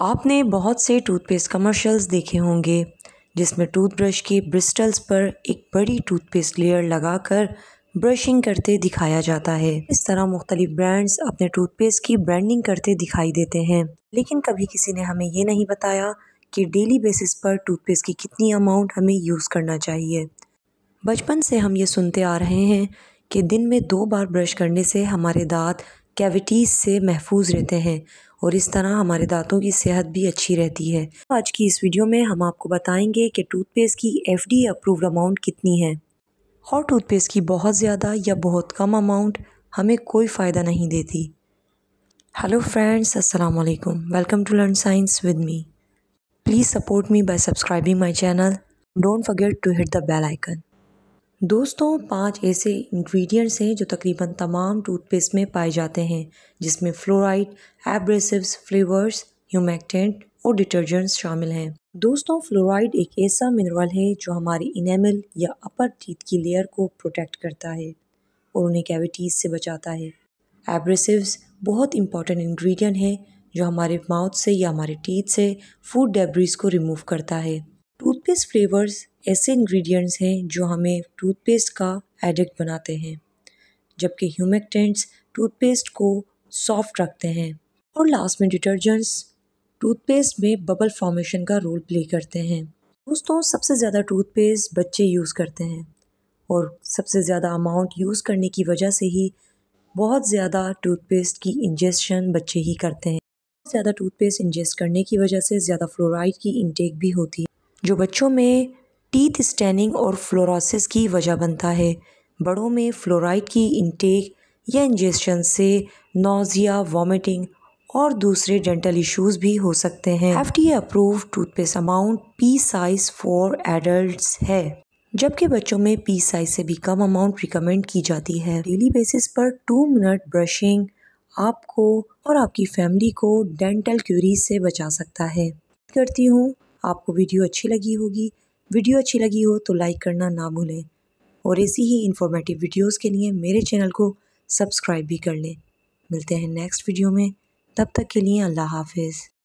आपने बहुत से टूथपेस्ट कमर्शियल्स देखे होंगे जिसमें टूथब्रश के ब्रिस्टल्स पर एक बड़ी टूथपेस्ट लेयर लगाकर ब्रशिंग करते दिखाया जाता है इस तरह मुख्तलिफ ब्रांड्स अपने टूथपेस्ट की ब्रांडिंग करते दिखाई देते हैं लेकिन कभी किसी ने हमें ये नहीं बताया कि डेली बेसिस पर टूथपेस्ट की कितनी अमाउंट हमें यूज़ करना चाहिए बचपन से हम ये सुनते आ रहे हैं कि दिन में दो बार ब्रश करने से हमारे दांत कैविटीज़ से महफूज रहते हैं और इस तरह हमारे दांतों की सेहत भी अच्छी रहती है आज की इस वीडियो में हम आपको बताएंगे कि टूथपेस्ट की डी अप्रूव्ड अमाउंट कितनी है और टूथपेस्ट की बहुत ज़्यादा या बहुत कम अमाउंट हमें कोई फ़ायदा नहीं देती हेलो फ्रेंड्स अस्सलाम वालेकुम welcome to learn science with me please support me by subscribing my channel don't forget to hit the bell icon दोस्तों पांच ऐसे इंग्रेडिएंट्स हैं जो तकरीबन तमाम टूथपेस्ट में पाए जाते हैं जिसमें फ्लोराइड एब्रेसिव्स फ्लेवर्स ह्यूमेक्टेंट और डिटर्जेंट्स शामिल हैं दोस्तों फ्लोराइड एक ऐसा मिनरल है जो हमारी इनेमल या अपर टीथ की लेयर को प्रोटेक्ट करता है और उन्हें कैविटीज़ से बचाता है एब्रेसिव्स बहुत इंपॉर्टेंट इन्ग्रीडियंट है जो हमारे माउथ से या हमारे टीथ से फूड डेब्रीज को रिमूव करता है टूथपेस्ट फ्लेवर्स ऐसे इंग्रेडिएंट्स हैं जो हमें टूथपेस्ट का एडिक्ट बनाते हैं जबकि ह्यूमेक्टेंट्स टूथपेस्ट को सॉफ्ट रखते हैं और लास्ट में डिटर्जेंट्स टूथपेस्ट में बबल फॉर्मेशन का रोल प्ले करते हैं दोस्तों सबसे ज़्यादा टूथपेस्ट बच्चे यूज़ करते हैं और सबसे ज़्यादा अमाउंट यूज़ करने की वजह से ही बहुत ज़्यादा टूथपेस्ट की इंजेक्शन बच्चे ही करते हैं ज़्यादा टूथपेस्ट इंजेस्ट करने की वजह से ज़्यादा फ्लोराइड की इंटेक भी होती है जो बच्चों में टीथ स्टैनिंग और फ्लोरोसिस की वजह बनता है बड़ों में फ्लोराइड की इनटेक या इंजेक्शन से नोज़िया वॉमिटिंग और दूसरे डेंटल इश्यूज भी हो सकते हैं F T approve toothpaste amount pea size for adult है जबकि बच्चों में पी साइज से भी कम अमाउंट रिकमेंड की जाती है डेली बेसिस पर टू मिनट ब्रशिंग आपको और आपकी फैमिली को डेंटल क्यूरीज से बचा सकता है करती हूँ आपको वीडियो अच्छी लगी होगी वीडियो अच्छी लगी हो तो लाइक करना ना भूलें और ऐसी ही इन्फॉर्मेटिव वीडियोस के लिए मेरे चैनल को सब्सक्राइब भी कर लें मिलते हैं नेक्स्ट वीडियो में तब तक के लिए अल्लाह हाफिज़